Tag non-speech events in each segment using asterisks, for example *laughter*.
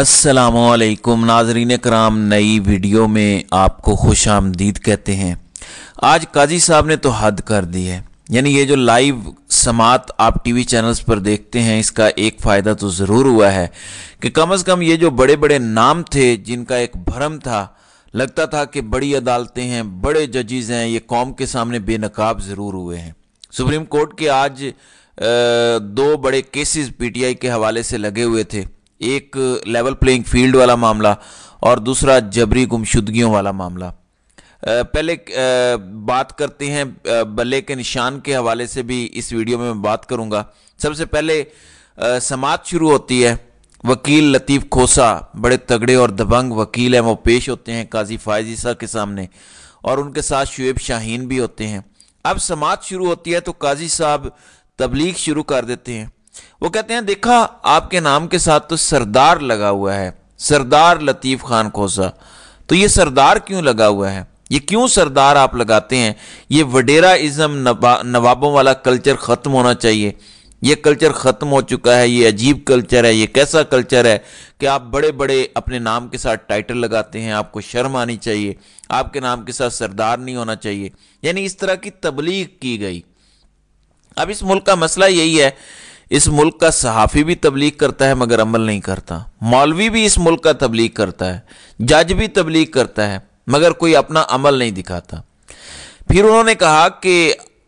असलकुम नाजरीन कराम नई वीडियो में आपको खुश आमदीद कहते हैं आज काजी साहब ने तो हद कर दी है यानी ये जो लाइव समात आप टीवी चैनल्स पर देखते हैं इसका एक फ़ायदा तो ज़रूर हुआ है कि कम अज़ कम ये जो बड़े बड़े नाम थे जिनका एक भ्रम था लगता था कि बड़ी अदालतें हैं बड़े जजेज़ हैं ये कौम के सामने बेनकाब ज़रूर हुए हैं सुप्रीम कोर्ट के आज दो बड़े केसेस पीटीआई के हवाले से लगे हुए थे एक लेवल प्लेइंग फील्ड वाला मामला और दूसरा जबरी गुमशुदगियों वाला मामला पहले बात करते हैं बल्ले के निशान के हवाले से भी इस वीडियो में मैं बात करूंगा सबसे पहले समात शुरू होती है वकील लतीफ़ खोसा बड़े तगड़े और दबंग वकील हैं वो पेश होते हैं काजी फायजी ईसा के सामने और उनके साथ शुएब शाहीन भी होते हैं अब समात शुरू होती है तो काजी साहब तबलीग शुरू कर देते हैं वो कहते हैं देखा आपके नाम के साथ तो सरदार लगा हुआ है सरदार लतीफ़ खान खोसा तो ये सरदार क्यों लगा हुआ है ये क्यों सरदार आप लगाते हैं ये वडेरा इज़म नवाबों वाला कल्चर ख़त्म होना चाहिए ये कल्चर ख़त्म हो चुका है ये अजीब कल्चर है ये कैसा कल्चर है कि आप बड़े बड़े अपने नाम के साथ टाइटल लगाते हैं आपको शर्म आनी चाहिए आपके नाम के साथ सरदार नहीं होना चाहिए यानी इस तरह की तबलीग की गई अब इस मुल्क का मसला यही है इस मुल्क का सहाफ़ी भी तबलीग करता है मगर अमल नहीं करता मौलवी भी इस मुल्क का तबलीग करता है जज भी तबलीग करता है मगर कोई अपना अमल नहीं दिखाता फिर उन्होंने कहा कि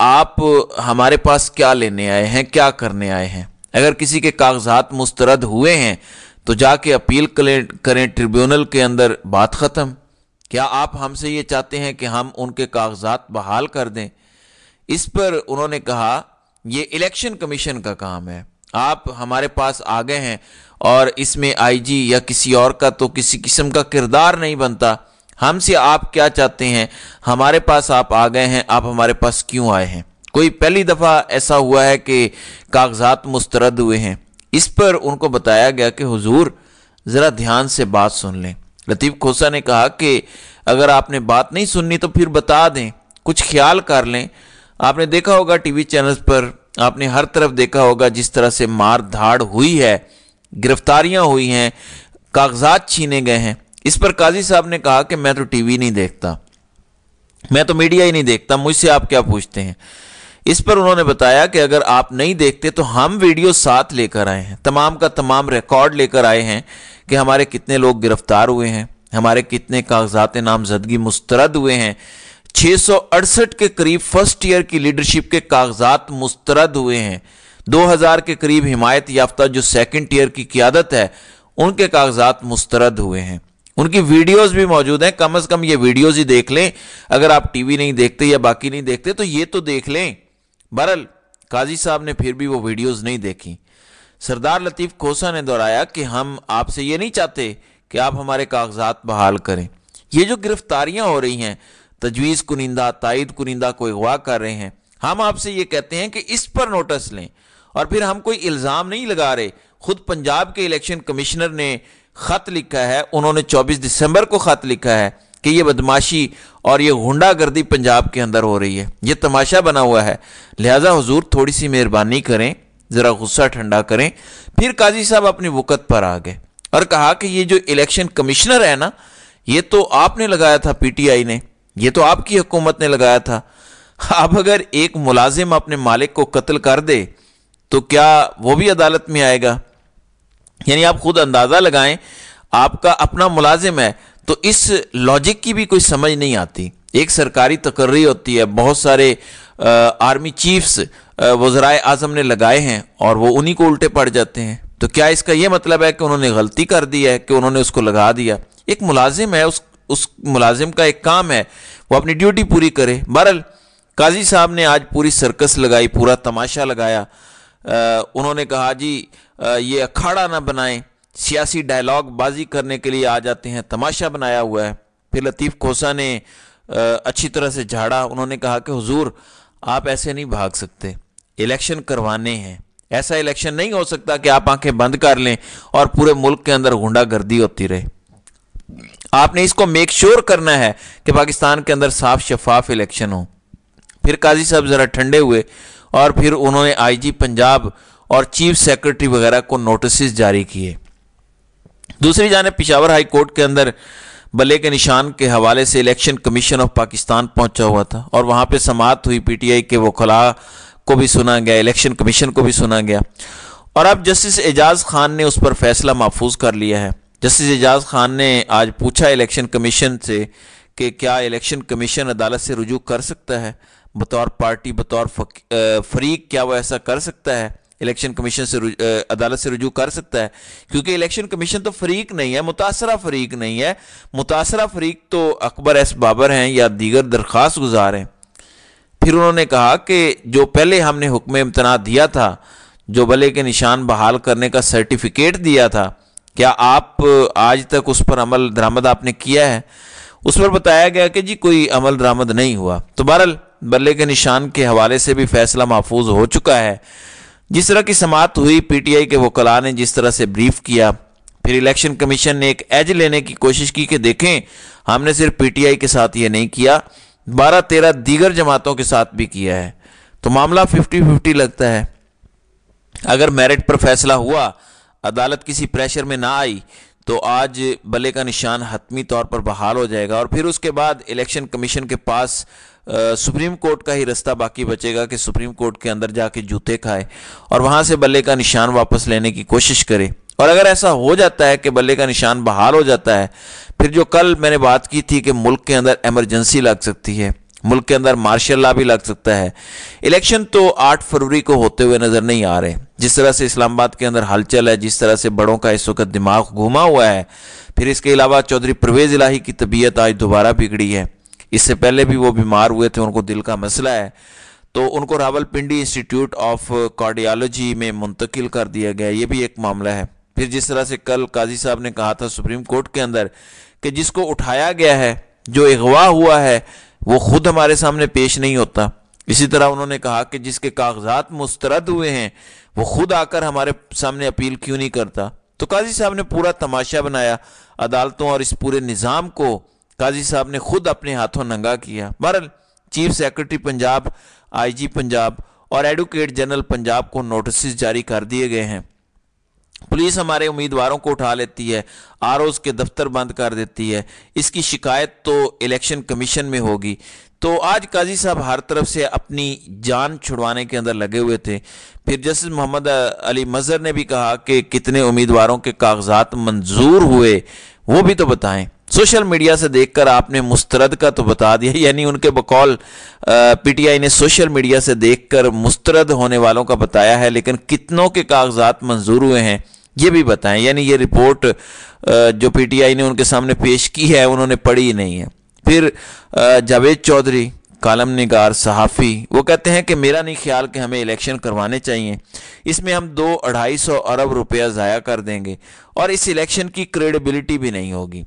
आप हमारे पास क्या लेने आए हैं क्या करने आए हैं अगर किसी के कागजात मुस्तरद हुए हैं तो जाके अपील करें ट्रिब्यूनल के अंदर बात ख़त्म क्या आप हमसे ये चाहते हैं कि हम उनके कागजात बहाल कर दें इस पर उन्होंने कहा ये इलेक्शन कमीशन का काम है आप हमारे पास आ गए हैं और इसमें आईजी या किसी और का तो किसी किस्म का किरदार नहीं बनता हमसे आप क्या चाहते हैं हमारे पास आप आ गए हैं आप हमारे पास क्यों आए हैं कोई पहली दफ़ा ऐसा हुआ है कि कागजात मुस्तरद हुए हैं इस पर उनको बताया गया कि हुजूर ज़रा ध्यान से बात सुन लें लतीफ़ खोसा ने कहा कि अगर आपने बात नहीं सुननी तो फिर बता दें कुछ ख्याल कर लें आपने देखा होगा टीवी चैनल्स पर आपने हर तरफ देखा होगा जिस तरह से मार धाड़ हुई है गिरफ्तारियां हुई हैं कागजात छीने गए हैं इस पर काजी साहब ने कहा कि मैं तो टीवी नहीं देखता मैं तो मीडिया ही नहीं देखता मुझसे आप क्या पूछते हैं इस पर उन्होंने बताया कि अगर आप नहीं देखते तो हम वीडियो साथ लेकर आए हैं तमाम का तमाम रिकॉर्ड लेकर आए हैं कि हमारे कितने लोग गिरफ्तार हुए हैं हमारे कितने कागजात नामजदगी मुस्तरद हुए हैं अड़सठ के करीब फर्स्ट ईयर की लीडरशिप के कागजात मुस्तरद हुए हैं 2000 के करीब हिमायत याफ्ता जो सेकंड ईयर की क्यादत है उनके कागजात मुस्तरद हुए हैं उनकी वीडियोस भी मौजूद हैं कम से कम ये वीडियोस ही देख लें अगर आप टीवी नहीं देखते या बाकी नहीं देखते तो ये तो देख लें बहरल काजी साहब ने फिर भी वो वीडियोस नहीं देखी सरदार लतीफ़ खोसा ने दोहराया कि हम आपसे ये नहीं चाहते कि आप हमारे कागजात बहाल करें ये जो गिरफ्तारियां हो रही हैं तजवीज़ कुनिंदा तइद कुनिंदा को अगवा कर रहे हैं हम आपसे ये कहते हैं कि इस पर नोटिस लें और फिर हम कोई इल्ज़ाम नहीं लगा रहे खुद पंजाब के इलेक्शन कमिश्नर ने ख़त लिखा है उन्होंने 24 दिसंबर को ख़त लिखा है कि ये बदमाशी और ये गुंडागर्दी पंजाब के अंदर हो रही है ये तमाशा बना हुआ है लिहाजा हजूर थोड़ी सी मेहरबानी करें ज़रा गुस्सा ठंडा करें फिर काजी साहब अपनी वक़त पर आ गए और कहा कि ये जो इलेक्शन कमिश्नर है ना ये तो आपने लगाया था पीटीआई ने ये तो आपकी हुकूमत ने लगाया था अब अगर एक मुलाजिम अपने मालिक को कत्ल कर दे तो क्या वो भी अदालत में आएगा यानी आप खुद अंदाज़ा लगाएं आपका अपना मुलाजिम है तो इस लॉजिक की भी कोई समझ नहीं आती एक सरकारी तकर्री होती है बहुत सारे आर्मी चीफ्स वज्रा आजम ने लगाए हैं और वो उन्हीं को उल्टे पड़ जाते हैं तो क्या इसका यह मतलब है कि उन्होंने गलती कर दी है कि उन्होंने उसको लगा दिया एक मुलाजिम है उस उस मुलाजिम का एक काम है वो अपनी ड्यूटी पूरी करे बहरल काजी साहब ने आज पूरी सर्कस लगाई पूरा तमाशा लगाया आ, उन्होंने कहा जी आ, ये अखाड़ा ना बनाएं सियासी डायलॉग बाजी करने के लिए आ जाते हैं तमाशा बनाया हुआ है फिर लतीफ़ खोसा ने आ, अच्छी तरह से झाड़ा उन्होंने कहा कि हुजूर आप ऐसे नहीं भाग सकते इलेक्शन करवाने हैं ऐसा इलेक्शन नहीं हो सकता कि आप आंखें बंद कर लें और पूरे मुल्क के अंदर गुंडागर्दी होती रहे आपने इसको मेक श्योर करना है कि पाकिस्तान के अंदर साफ शफाफ इलेक्शन हो फिर काजी साहब ज़रा ठंडे हुए और फिर उन्होंने आईजी पंजाब और चीफ सेक्रेटरी वगैरह को नोटिस जारी किए दूसरी जाने पिशावर हाई कोर्ट के अंदर बल्ले के निशान के हवाले से इलेक्शन कमीशन ऑफ पाकिस्तान पहुंचा हुआ था और वहां पर समाप्त हुई पीटीआई के वकला को भी सुना गया इलेक्शन कमीशन को भी सुना गया और अब जस्टिस एजाज खान ने उस पर फैसला महफूज कर लिया है जस्टिस एजाज खान ने आज पूछा इलेक्शन कमीशन से कि क्या इलेक्शन कमीशन अदालत से रुजू कर सकता है बतौर पार्टी बतौर फरीक क्या वो ऐसा कर सकता है इलेक्शन कमीशन से अदालत से रुजू कर सकता है क्योंकि इलेक्शन कमीशन तो फरीक नहीं है मुतासरा फरीक नहीं है मुतासरा फरीक तो अकबर एस बाबर हैं या दीगर दरख्वास्त गुजार हैं फिर उन्होंने कहा कि जो पहले हमने हुक्म इम्तना दिया था जो भले के निशान बहाल करने का सर्टिफिकेट दिया था क्या आप आज तक उस पर अमल दरामद आपने किया है उस पर बताया गया कि जी कोई अमल दरामद नहीं हुआ तो बहरल बल्ले के निशान के हवाले से भी फैसला महफूज हो चुका है जिस तरह की समाप्त हुई पीटीआई के वकला ने जिस तरह से ब्रीफ किया फिर इलेक्शन कमीशन ने एक एज लेने की कोशिश की कि देखें हमने सिर्फ पीटीआई के साथ ये नहीं किया बारह तेरह दीगर जमातों के साथ भी किया है तो मामला फिफ्टी फिफ्टी लगता है अगर मेरिट पर फैसला हुआ अदालत किसी प्रेशर में ना आई तो आज बल्ले का निशान हतमी तौर पर बहाल हो जाएगा और फिर उसके बाद इलेक्शन कमीशन के पास आ, सुप्रीम कोर्ट का ही रास्ता बाकी बचेगा कि सुप्रीम कोर्ट के अंदर जाके जूते खाए और वहाँ से बल्ले का निशान वापस लेने की कोशिश करे और अगर ऐसा हो जाता है कि बल्ले का निशान बहाल हो जाता है फिर जो कल मैंने बात की थी कि मुल्क के अंदर एमरजेंसी लग सकती है मुल्क के अंदर मार्शल लॉ भी लग सकता है इलेक्शन तो 8 फरवरी को होते हुए नज़र नहीं आ रहे जिस तरह से इस्लामाबाद के अंदर हलचल है जिस तरह से बड़ों का इस वक्त दिमाग घूमा हुआ है फिर इसके अलावा चौधरी परवेज इलाही की तबीयत आज दोबारा बिगड़ी है इससे पहले भी वो बीमार हुए थे उनको दिल का मसला है तो उनको रावलपिंडी इंस्टीट्यूट ऑफ कार्डियालॉजी में मुंतकिल कर दिया गया ये भी एक मामला है फिर जिस तरह से कल काजी साहब ने कहा था सुप्रीम कोर्ट के अंदर कि जिसको उठाया गया है जो अगवा हुआ है वो खुद हमारे सामने पेश नहीं होता इसी तरह उन्होंने कहा कि जिसके कागजात मुस्तरद हुए हैं वो खुद आकर हमारे सामने अपील क्यों नहीं करता तो काजी साहब ने पूरा तमाशा बनाया अदालतों और इस पूरे निज़ाम को काजी साहब ने खुद अपने हाथों नंगा किया बहरल chief secretary Punjab IG Punjab और एडवोकेट जनरल पंजाब को नोटिस जारी कर दिए गए हैं पुलिस हमारे उम्मीदवारों को उठा लेती है आर के दफ्तर बंद कर देती है इसकी शिकायत तो इलेक्शन कमीशन में होगी तो आज काजी साहब हर तरफ से अपनी जान छुड़वाने के अंदर लगे हुए थे फिर जस्टिस मोहम्मद अली मजहर ने भी कहा कि कितने उम्मीदवारों के कागजात मंजूर हुए वो भी तो बताएं सोशल मीडिया से देखकर आपने मुस्तरद का तो बता दिया *laughs* यानी उनके बकौल पीटीआई ने सोशल मीडिया से देखकर मुस्तरद होने वालों का बताया है लेकिन कितनों के कागजात मंजूर हुए हैं ये भी बताएं यानी ये रिपोर्ट जो पीटीआई ने उनके सामने पेश की है उन्होंने पढ़ी नहीं है फिर जावेद चौधरी कालम निगार सहाफ़ी वो कहते हैं कि मेरा नहीं ख्याल कि हमें इलेक्शन करवाने चाहिए इसमें हम दो अढ़ाई सौ अरब रुपया ज़ाया कर देंगे और इस इलेक्शन की क्रेडिबिलिटी भी नहीं होगी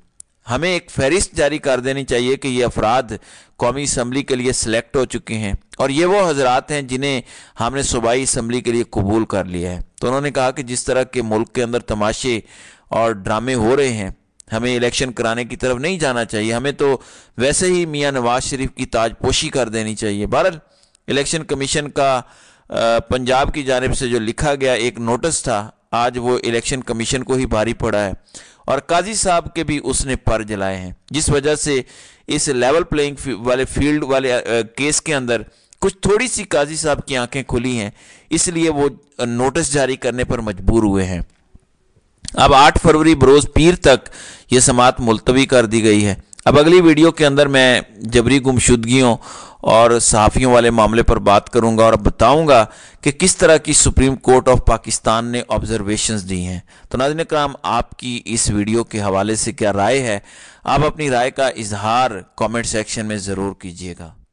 हमें एक फहरिस्त जारी कर देनी चाहिए कि ये अफराद कौमी इसम्बली के लिए सिलेक्ट हो चुके हैं और ये वो हजरात हैं जिन्हें हमने सूबाई इसम्बली के लिए कबूल कर लिया है तो उन्होंने कहा कि जिस तरह के मुल्क के अंदर तमाशे और ड्रामे हो रहे हैं हमें इलेक्शन कराने की तरफ नहीं जाना चाहिए हमें तो वैसे ही मियाँ नवाज शरीफ की ताजपोशी कर देनी चाहिए बहरल इलेक्शन कमीशन का पंजाब की जानब से जो लिखा गया एक नोटिस था आज वो इलेक्शन कमीशन को ही भारी पड़ा है और काजी साहब के भी उसने पर जलाए हैं जिस वजह से इस लेवल प्लेइंग वाले फील्ड वाले केस के अंदर कुछ थोड़ी सी काजी साहब की आंखें खुली हैं इसलिए वो नोटिस जारी करने पर मजबूर हुए हैं अब 8 फरवरी बरोज पीर तक ये समात मुलतवी कर दी गई है अब अगली वीडियो के अंदर मैं जबरी गुमशुदगियों और सहाफ़ियों वाले मामले पर बात करूंगा और बताऊंगा कि किस तरह की सुप्रीम कोर्ट ऑफ पाकिस्तान ने ऑब्जर्वेशंस दी हैं तो नाजन कराम आपकी इस वीडियो के हवाले से क्या राय है आप अपनी राय का इजहार कमेंट सेक्शन में ज़रूर कीजिएगा